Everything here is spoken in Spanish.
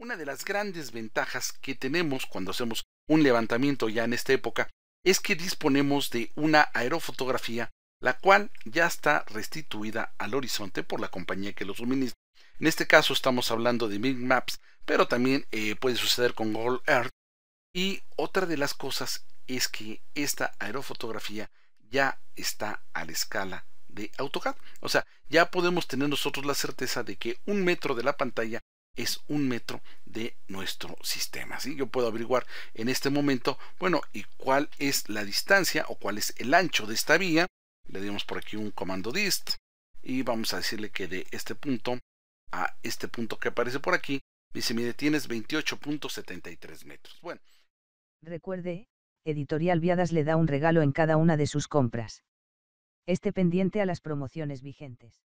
Una de las grandes ventajas que tenemos cuando hacemos un levantamiento ya en esta época es que disponemos de una aerofotografía, la cual ya está restituida al horizonte por la compañía que lo suministra. En este caso estamos hablando de Big Maps, pero también eh, puede suceder con Google Earth. Y otra de las cosas es que esta aerofotografía ya está a la escala de AutoCAD. O sea, ya podemos tener nosotros la certeza de que un metro de la pantalla es un metro de nuestro sistema. ¿sí? Yo puedo averiguar en este momento, bueno, y cuál es la distancia o cuál es el ancho de esta vía. Le dimos por aquí un comando dist y vamos a decirle que de este punto a este punto que aparece por aquí, dice, mire, tienes 28.73 metros. Bueno. Recuerde, Editorial Viadas le da un regalo en cada una de sus compras. Este pendiente a las promociones vigentes.